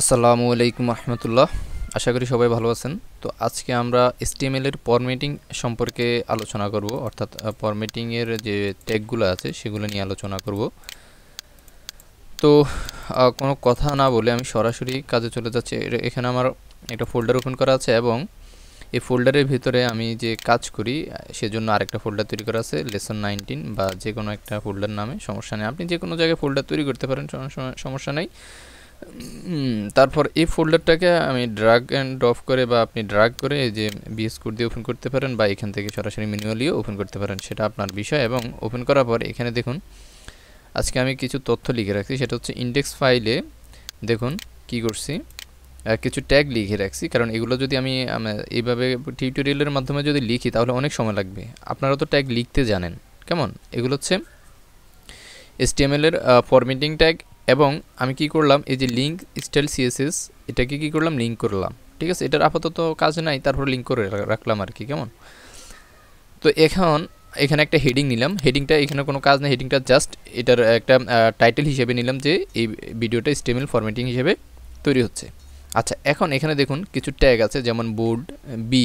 আসসালামু আলাইকুম রহমতুল্লাহ আশা করি সবাই ভালো আছেন তো আজকে আমরা এসটিএমএলের ফরম্যাটিং সম্পর্কে আলোচনা করব অর্থাৎ এর যে ট্যাগুলো আছে সেগুলো নিয়ে আলোচনা করব তো কোনো কথা না বলে আমি সরাসরি কাজে চলে যাচ্ছি এখানে আমার একটা ফোল্ডার ওপেন করা আছে এবং এই ফোল্ডারের ভিতরে আমি যে কাজ করি সেজন্য আরেকটা ফোল্ডার তৈরি করা আছে লেসন নাইনটিন বা যে কোনো একটা ফোল্ডার নামে সমস্যা নেই আপনি যে কোনো জায়গায় ফোল্ডার তৈরি করতে পারেন সমস্যা নেই তারপর এই ফোল্ডারটাকে আমি ড্রাগ অ্যান্ড ড্রপ করে বা আপনি ড্রাগ করে এই যে বিএস কোড দিয়ে ওপেন করতে পারেন বা এখান থেকে সরাসরি ম্যানুয়ালিও ওপেন করতে পারেন সেটা আপনার বিষয় এবং ওপেন করার পর এখানে দেখুন আজকে আমি কিছু তথ্য লিখে রাখছি সেটা হচ্ছে ইন্ডেক্স ফাইলে দেখুন কি করছি কিছু ট্যাগ লিখে রাখছি কারণ এগুলো যদি আমি এইভাবে টিউটোরিয়ালের মাধ্যমে যদি লিখি তাহলে অনেক সময় লাগবে আপনারা তো ট্যাগ লিখতে জানেন কেমন এগুলো হচ্ছে এসটিএমএল এর ফরমেটিং ট্যাগ এবং আমি কি করলাম এই যে লিঙ্ক স্টাইল সিএসএস এটাকে কি করলাম লিঙ্ক করলাম ঠিক আছে এটার আপাতত কাজ নাই তারপর লিঙ্ক করে রাখলাম আর কি কেমন তো এখন এখানে একটা হেডিং নিলাম হেডিংটা এখানে কোনো কাজ নেই হেডিংটা জাস্ট এটার একটা টাইটেল হিসেবে নিলাম যে এই ভিডিওটা স্টেমেল ফরম্যাটিং হিসেবে তৈরি হচ্ছে আচ্ছা এখন এখানে দেখুন কিছু ট্যাগ আছে যেমন bold B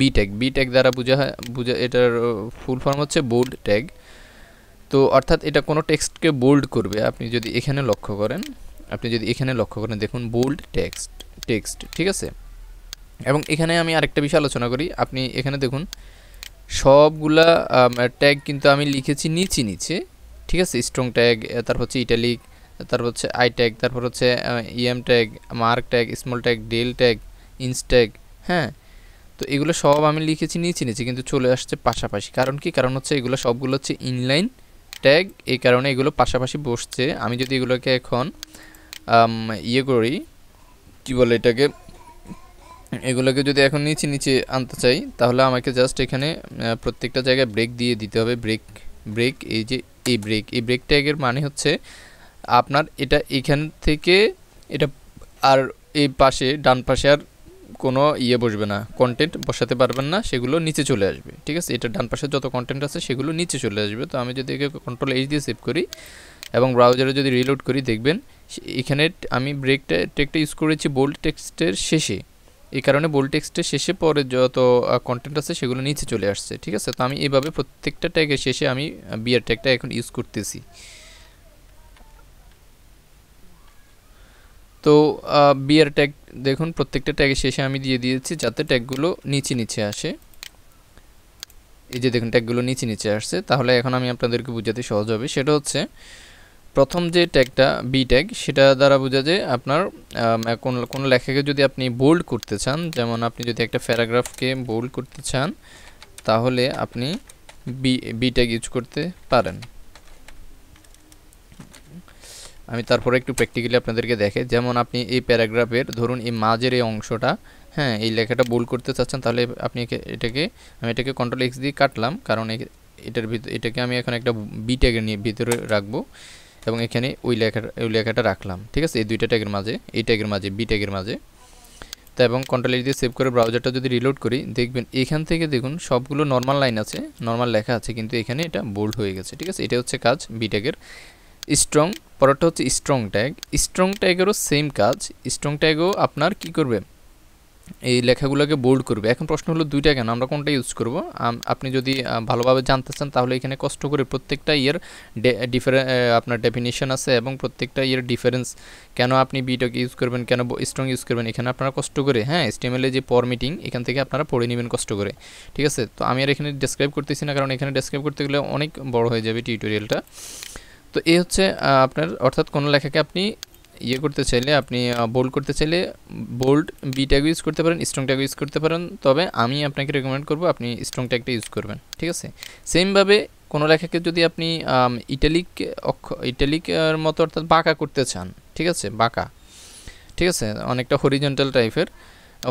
B tag B tag দ্বারা বোঝা বুঝা এটার ফুল ফর্ম হচ্ছে বোর্ড ট্যাগ তো অর্থাৎ এটা কোনো টেক্সটকে বোল্ড করবে আপনি যদি এখানে লক্ষ্য করেন আপনি যদি এখানে লক্ষ্য করেন দেখুন বোল্ড টেক্সট টেক্সট ঠিক আছে এবং এখানে আমি আরেকটা বিষয় আলোচনা করি আপনি এখানে দেখুন সবগুলা ট্যাগ কিন্তু আমি লিখেছি নিচে নিচে ঠিক আছে স্ট্রং ট্যাগ তারপর হচ্ছে ইটালিক তারপর হচ্ছে আই ট্যাগ তারপর হচ্ছে EM tag mark tag small tag del tag ins tag হ্যাঁ তো এগুলো সব আমি লিখেছি নিচে নিচে কিন্তু চলে আসছে পাশাপাশি কারণ কি কারণ হচ্ছে এগুলো সবগুলো হচ্ছে ইনলাইন ট্যাগ এই কারণে এগুলো পাশাপাশি বসছে আমি যদি এগুলোকে এখন ইয়ে করি কি বলে এটাকে এগুলোকে যদি এখন নিচে নিচে আনতে চাই তাহলে আমাকে জাস্ট এখানে প্রত্যেকটা জায়গায় ব্রেক দিয়ে দিতে হবে ব্রেক ব্রেক এই যে এই ব্রেক এই ব্রেক ট্যাগের মানে হচ্ছে আপনার এটা এখান থেকে এটা আর এই পাশে ডান পাশে আর কোনো ইয়ে বসবে না কন্টেন্ট বসাতে পারবেন না সেগুলো নিচে চলে আসবে ঠিক আছে এটা ডান পাশে যত কন্টেন্ট আছে সেগুলো নিচে চলে আসবে তো আমি যদি কন্ট্রোল এইচ দিয়ে সেভ করি এবং ব্রাউজারে যদি রিলোড করি দেখবেন এখানে আমি ব্রেকটা টেকটা ইউজ করেছি বোল্ড টেক্সটের শেষে এই কারণে বোল্ড টেক্সটের শেষে পরে যত কন্টেন্ট আছে সেগুলো নিচে চলে আসছে ঠিক আছে তো আমি এভাবে প্রত্যেকটা ট্যাগের শেষে আমি বিয়ার ট্যাগটা এখন ইউজ করতেছি তো বিয়ার ট্যাগ দেখুন প্রত্যেকটা ট্যাগের শেষে আমি দিয়ে দিয়েছি যাতে ট্যাগগুলো নিচে নিচে আসে এই যে দেখুন ট্যাগগুলো নিচে নিচে আসছে তাহলে এখন আমি আপনাদেরকে বোঝাতে সহজ হবে সেটা হচ্ছে প্রথম যে ট্যাগটা বি ট্যাগ সেটা দ্বারা বোঝা যায় আপনার কোন কোনো লেখাকে যদি আপনি বোল্ড করতে চান যেমন আপনি যদি একটা প্যারাগ্রাফকে বোল্ড করতে চান তাহলে আপনি বি বি ট্যাগ ইউজ করতে পারেন আমি তারপরে একটু প্র্যাকটিক্যালি আপনাদেরকে দেখে যেমন আপনি এই প্যারাগ্রাফের ধরুন এই মাঝের এই অংশটা হ্যাঁ এই লেখাটা বোল করতে চাচ্ছেন তাহলে আপনি এটাকে আমি এটাকে কন্ট্রোল এক্স দিয়ে কাটলাম কারণ এটার ভিতরে এটাকে আমি এখন একটা বি ট্যাগের নিয়ে ভিতরে রাখবো এবং এখানে ওই লেখাটা ওই লেখাটা রাখলাম ঠিক আছে এই দুইটা ট্যাগের মাঝে এই ট্যাগের মাঝে বি ট্যাগের মাঝে তা এবং কন্ট্রোল দিয়ে সেভ করে ব্রাউজারটা যদি রিলোড করি দেখবেন এখান থেকে দেখুন সবগুলো নর্মাল লাইন আছে নর্মাল লেখা আছে কিন্তু এখানে এটা বোল্ড হয়ে গেছে ঠিক আছে এটা হচ্ছে কাজ বি ট্যাগের স্ট্রং পরেরটা হচ্ছে স্ট্রং ট্যাগ স্ট্রং ট্যাগেরও সেম কাজ স্ট্রং ট্যাগও আপনার কি করবে এই লেখাগুলোকে বোল্ড করবে এখন প্রশ্ন হলো দুইটা কেন আমরা কোনটা ইউজ করব আপনি যদি ভালোভাবে জানতে চান তাহলে এখানে কষ্ট করে প্রত্যেকটা ইয়ের ডিফারে আপনার ডেফিনেশন আছে এবং প্রত্যেকটা ইয়ের ডিফারেন্স কেন আপনি বিটাকে ইউজ করবেন কেন স্ট্রং ইউজ করবেন এখানে আপনারা কষ্ট করে হ্যাঁ স্টেমেলে যে মিটিং এখান থেকে আপনারা পড়ে নেবেন কষ্ট করে ঠিক আছে তো আমি আর এখানে ডেসক্রাইব করতেছি না কারণ এখানে ডেসক্রাইব করতে গেলে অনেক বড় হয়ে যাবে টিউটোরিয়ালটা তো এই হচ্ছে আপনার অর্থাৎ কোনো লেখাকে আপনি ইয়ে করতে চাইলে আপনি বোল্ড করতে চাইলে বোল্ড বি ট্যাগ ইউজ করতে পারেন স্ট্রং ট্যাগ ইউজ করতে পারেন তবে আমি আপনাকে রেকমেন্ড করব আপনি স্ট্রং ট্যাগটা ইউজ করবেন ঠিক আছে সেমভাবে কোনো লেখাকে যদি আপনি ইটালিক অক্ষ ইটালিকের মতো অর্থাৎ বাঁকা করতে চান ঠিক আছে বাঁকা ঠিক আছে অনেকটা হরিজন্টাল টাইপের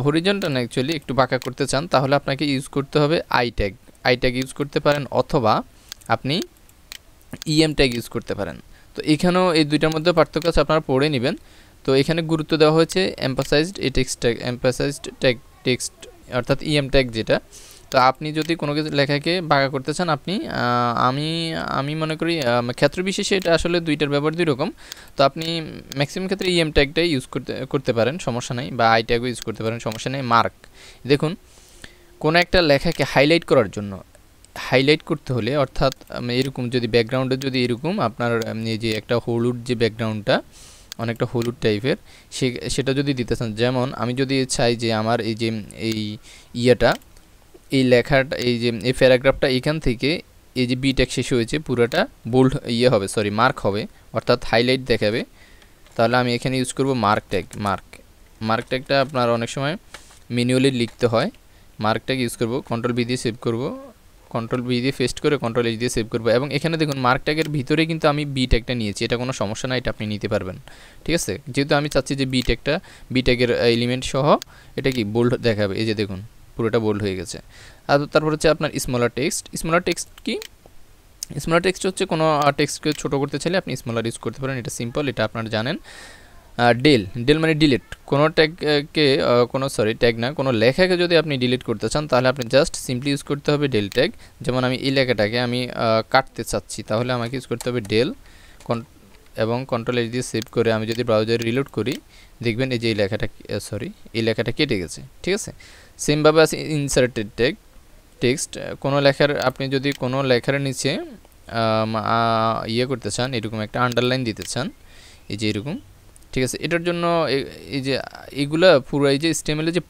হরিজন্টাল অ্যাকচুয়ালি একটু বাঁকা করতে চান তাহলে আপনাকে ইউজ করতে হবে I tag I tag use করতে পারেন অথবা আপনি ইএম ট্যাগ ইউজ করতে পারেন তো এখানেও এই দুইটার মধ্যে পার্থক্য আছে আপনারা পড়ে নেবেন তো এখানে গুরুত্ব দেওয়া হয়েছে এম্পাসাইজড এই text tag emphasized tag text অর্থাৎ ইএম e ট্যাগ যেটা তো আপনি যদি কোনো কিছু লেখাকে বাঁকা করতে চান আপনি আমি আমি মনে করি ক্ষেত্র বিশেষে এটা আসলে দুইটার ব্যবহার দুই রকম তো আপনি ম্যাক্সিমাম ক্ষেত্রে ইএম ট্যাগটাই ইউজ করতে করতে পারেন সমস্যা নেই বা আই ট্যাগও ইউজ করতে পারেন সমস্যা নেই মার্ক দেখুন কোনো একটা লেখাকে হাইলাইট করার জন্য হাইলাইট করতে হলে অর্থাৎ এরকম যদি ব্যাকগ্রাউন্ডে যদি এরকম আপনার যে একটা হলুড যে ব্যাকগ্রাউন্ডটা অনেকটা হলুড টাইপের সে সেটা যদি দিতে চান যেমন আমি যদি চাই যে আমার এই যে এই ইয়েটা এই লেখাটা এই যে এই প্যারাগ্রাফটা এখান থেকে এই যে বিটেক শেষ হয়েছে পুরোটা বোল্ড ইয়ে হবে সরি মার্ক হবে অর্থাৎ হাইলাইট দেখাবে তাহলে আমি এখানে ইউজ করব মার্ক ট্যাগ মার্ক মার্ক ট্যাগটা আপনার অনেক সময় ম্যানুয়ালি লিখতে হয় মার্ক ট্যাগ ইউজ করব কন্ট্রোল বি দিয়ে সেভ করব কন্ট্রোল বি দিয়ে ফেস্ট করে কন্ট্রোল এইচ দিয়ে সেভ করবো এবং এখানে দেখুন মার্ক ট্যাগের ভিতরে কিন্তু আমি বি ট্যাগটা নিয়েছি এটা কোনো সমস্যা না এটা আপনি নিতে পারবেন ঠিক আছে যেহেতু আমি চাচ্ছি যে বি ট্যাগটা বি ট্যাগের এলিমেন্ট সহ এটা কি বোল্ড দেখাবে এই যে দেখুন পুরোটা বোল্ড হয়ে গেছে আর তারপর হচ্ছে আপনার স্মলার টেক্সট স্মলার টেক্সট কি স্মলার টেক্সট হচ্ছে কোনো টেক্সটকে ছোটো করতে চাইলে আপনি স্মলার ইউজ করতে পারেন এটা সিম্পল এটা আপনারা জানেন ডিল ডিল মানে ডিলিট কোনো ট্যাগকে কোনো সরি ট্যাগ না কোনো লেখাকে যদি আপনি ডিলিট করতে চান তাহলে আপনি জাস্ট সিম্পলি ইউজ করতে হবে ডেল ট্যাগ যেমন আমি এই লেখাটাকে আমি কাটতে চাচ্ছি তাহলে আমাকে ইউজ করতে হবে ডেল এবং কন্ট্রোল এইচ দিয়ে সেভ করে আমি যদি ব্রাউজারে রিলোড করি দেখবেন এই যে এই লেখাটা সরি এই লেখাটা কেটে গেছে ঠিক আছে সেমভাবে আছে ইনসার্টেড ট্যাগ টেক্সট কোনো লেখার আপনি যদি কোনো লেখার নিচে ইয়ে করতে চান এরকম একটা আন্ডারলাইন দিতে চান এই যে এরকম ঠিক আছে এটার জন্য এই যে এইগুলা পুরো এই যে স্টেমেলের যে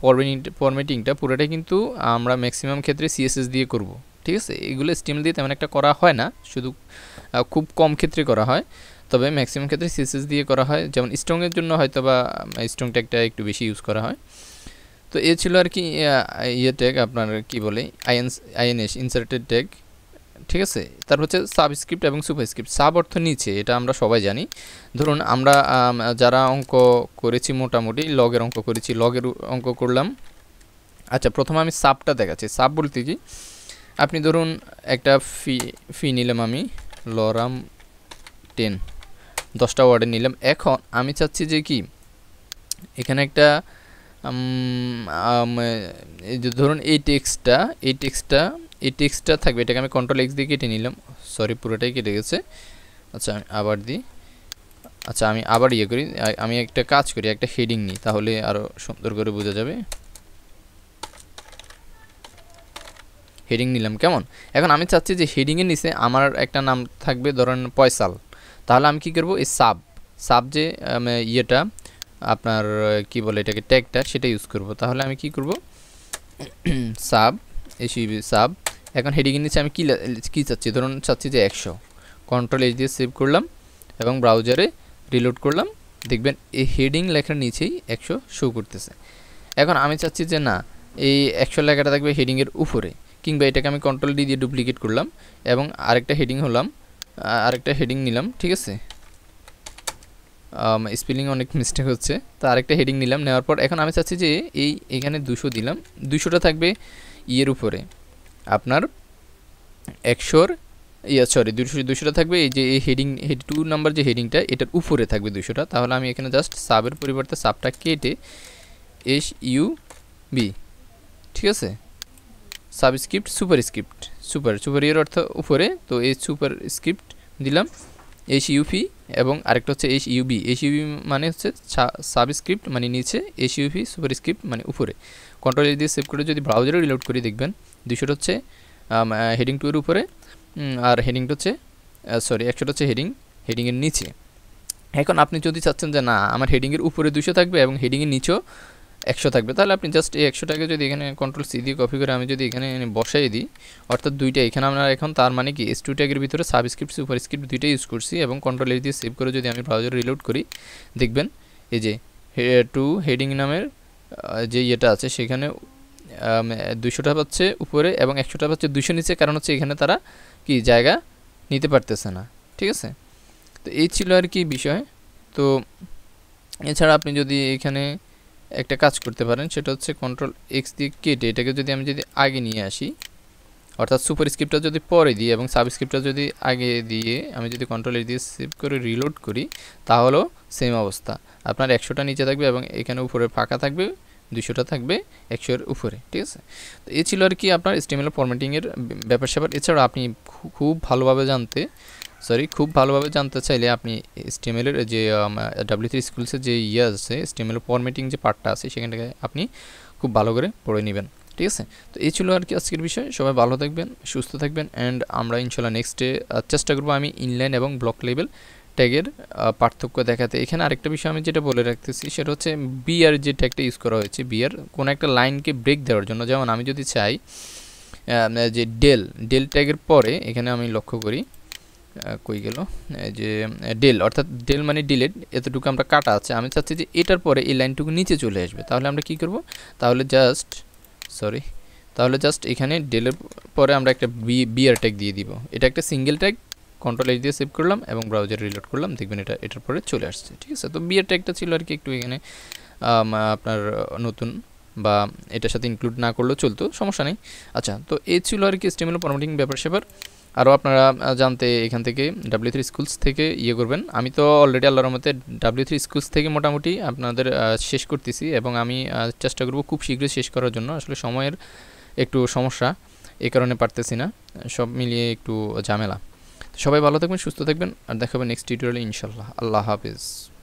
ফরম্যাটিংটা পুরোটাই কিন্তু আমরা ম্যাক্সিমাম ক্ষেত্রে সিএসএস দিয়ে করব ঠিক আছে এগুলো স্টেমেল দিয়ে তেমন একটা করা হয় না শুধু খুব কম ক্ষেত্রে করা হয় তবে ম্যাক্সিমাম ক্ষেত্রে সিএসএস দিয়ে করা হয় যেমন স্ট্রংয়ের জন্য হয়তো বা স্ট্রং ট্যাগটা একটু বেশি ইউজ করা হয় তো এ ছিল আর কি ইয়ে ট্যাগ আপনার কি বলে আইএন আইএনএস ইনসার্টেড ট্যাগ ঠিক আছে তার হচ্ছে সাবস্ক্রিপ্ট এবং সুপারস্ক্রিপ্ট সাব অর্থ নিচে এটা আমরা সবাই জানি ধরুন আমরা যারা অঙ্ক করেছি মোটামুটি লগের অঙ্ক করেছি লগের অঙ্ক করলাম আচ্ছা প্রথমে আমি সাবটা দেখাচ্ছি সাব বলতে কি আপনি ধরুন একটা ফি ফি নিলাম আমি লরাম টেন দশটা ওয়ার্ডে নিলাম এখন আমি চাচ্ছি যে কি এখানে একটা ধরুন এই টেক্সটটা এই টেক্সটটা এই টেক্সটটা থাকবে এটাকে আমি কন্ট্রোল এক্স দিয়ে কেটে নিলাম সরি পুরোটাই কেটে গেছে আচ্ছা আমি আবার দিই আচ্ছা আমি আবার ইয়ে করি আমি একটা কাজ করি একটা হেডিং নিই তাহলে আরও সুন্দর করে বোঝা যাবে হেডিং নিলাম কেমন এখন আমি চাচ্ছি যে হেডিংয়ের নিচে আমার একটা নাম থাকবে ধরেন পয়সাল তাহলে আমি কি করব এই সাব সাব যে ইয়েটা আপনার কি বলে এটাকে ট্যাগটা সেটা ইউজ করব তাহলে আমি কি করব সাব এসি সাব এখন হেডিংয়ের নিচে আমি কি কী চাচ্ছি ধরুন চাচ্ছি যে একশো কন্ট্রোল এইচ দিয়ে সেভ করলাম এবং ব্রাউজারে রিলোড করলাম দেখবেন এই হেডিং লেখার নিচেই একশো শো করতেছে এখন আমি চাচ্ছি যে না এই একশো লেখাটা থাকবে হেডিংয়ের উপরে কিংবা এটাকে আমি কন্ট্রোল ডি দিয়ে ডুপ্লিকেট করলাম এবং আরেকটা হেডিং হলাম আরেকটা হেডিং নিলাম ঠিক আছে স্পেলিং অনেক মিস্টেক হচ্ছে তো আরেকটা হেডিং নিলাম নেওয়ার পর এখন আমি চাচ্ছি যে এই এখানে দুশো দিলাম দুশোটা থাকবে ইয়ের উপরে আপনার একশোর ইয়া সরি দুশো দুশোটা থাকবে এই যে এই হেডিং হেড টু নাম্বার যে হেডিংটা এটার উপরে থাকবে দুশোটা তাহলে আমি এখানে জাস্ট সাবের পরিবর্তে সাবটা কেটে এস ইউ বি ঠিক আছে subscript superscript super super ইয়ের অর্থ উপরে তো এই সুপার স্ক্রিপ্ট দিলাম এস ইউপি এবং আরেকটা হচ্ছে এইচ ইউবি ইউবি মানে হচ্ছে সাবস্ক্রিপ্ট মানে নিচে এইচ ইউবি সুপারস্ক্রিপ্ট মানে উপরে কন্ট্রোল দিয়ে সেভ করে যদি ব্রাউজারে রিলোড করে দেখবেন দুশোটা হচ্ছে হেডিং টুয়ের উপরে আর হেডিংটা হচ্ছে সরি একশোটা হচ্ছে হেডিং হেডিংয়ের নিচে এখন আপনি যদি চাচ্ছেন যে না আমার হেডিংয়ের উপরে দুশো থাকবে এবং হেডিংয়ের নিচেও একশো থাকবে তাহলে আপনি জাস্ট এই একশোটাকে যদি এখানে কন্ট্রোল সি দিয়ে কপি করে আমি যদি এখানে বসাই দিই অর্থাৎ দুইটা এখানে আমরা এখন তার মানে কি এস টু ট্যাগের ভিতরে সাবস্ক্রিপ্ট সুপার স্ক্রিপ্ট দুইটাই ইউজ করছি এবং কন্ট্রোল এস দিয়ে সেভ করে যদি আমি ব্রাউজার রিলোড করি দেখবেন এই যে টু হেডিং নামের যে ইয়েটা আছে সেখানে টাকা পাচ্ছে উপরে এবং একশোটা পাচ্ছে দুশো নিচে কারণ হচ্ছে এখানে তারা কি জায়গা নিতে পারতেছে না ঠিক আছে তো এই ছিল আর কি বিষয় তো এছাড়া আপনি যদি এখানে একটা কাজ করতে পারেন সেটা হচ্ছে কন্ট্রোল এক্স দিয়ে কেটে এটাকে যদি আমি যদি আগে নিয়ে আসি অর্থাৎ সুপার স্ক্রিপ্টটা যদি পরে দিই এবং সাবস্ক্রিপ্টটা যদি আগে দিয়ে আমি যদি কন্ট্রোল এ দিয়ে সেভ করে রিলোড করি তাহলেও সেম অবস্থা আপনার একশোটা নিচে থাকবে এবং এখানে উপরে ফাঁকা থাকবে দুশোটা থাকবে একশোর উপরে ঠিক আছে তো এ ছিল আর কি আপনার স্টিমেল ফরম্যাটিংয়ের ব্যাপার স্যাপার এছাড়া আপনি খুব ভালোভাবে জানতে সরি খুব ভালোভাবে জানতে চাইলে আপনি স্টিমেলের যে ডাব্লিউ থ্রি স্কুলসের যে ইয়ে আছে স্টিমেলের ফরমেটিং যে পার্টটা আছে সেখানটাকে আপনি খুব ভালো করে পড়ে নেবেন ঠিক আছে তো এই ছিল আর কি আজকের বিষয় সবাই ভালো থাকবেন সুস্থ থাকবেন অ্যান্ড আমরা ইনশাল্লাহ নেক্সট ডে চেষ্টা করবো আমি ইনলাইন এবং ব্লক লেভেল ট্যাগের পার্থক্য দেখাতে এখানে আরেকটা বিষয় আমি যেটা বলে রাখতেছি সেটা হচ্ছে বিয়ার যে ট্যাগটা ইউজ করা হয়েছে বিয়ার কোনো একটা লাইনকে ব্রেক দেওয়ার জন্য যেমন আমি যদি চাই যে ডেল ডেল ট্যাগের পরে এখানে আমি লক্ষ্য করি কই গেল যে ডেল অর্থাৎ ডেল মানে ডিলেট এতটুকু আমরা কাটা আছে আমি চাচ্ছি যে এটার পরে এই লাইনটুকু নিচে চলে আসবে তাহলে আমরা কি করব তাহলে জাস্ট সরি তাহলে জাস্ট এখানে ডেলের পরে আমরা একটা বিয়ার ট্যাগ দিয়ে দিব এটা একটা সিঙ্গেল ট্যাগ কন্ট্রোল এইচ দিয়ে সেভ করলাম এবং ব্রাউজার রিলোড করলাম দেখবেন এটা এটার পরে চলে আসছে ঠিক আছে তো বিয়ার ট্যাগটা ছিল আর কি একটু এখানে আপনার নতুন বা এটার সাথে ইনক্লুড না করলেও চলতো সমস্যা নেই আচ্ছা তো এই ছিল আর কি স্টেমিলো ফর্মেটিং ব্যাপার সেবার আরও আপনারা জানতে এখান থেকে ডাব্লিউ থ্রি স্কুলস থেকে ইয়ে করবেন আমি তো অলরেডি আল্লাহর মতে ডাব্লিউ থ্রি স্কুলস থেকে মোটামুটি আপনাদের শেষ করতেছি এবং আমি চেষ্টা করব খুব শীঘ্রই শেষ করার জন্য আসলে সময়ের একটু সমস্যা এ কারণে পারতেছি না সব মিলিয়ে একটু ঝামেলা সবাই ভালো থাকবেন সুস্থ থাকবেন আর দেখাবেন নেক্সট টিউটোরিয়ালে ইনশাল্লাহ আল্লাহ হাফিজ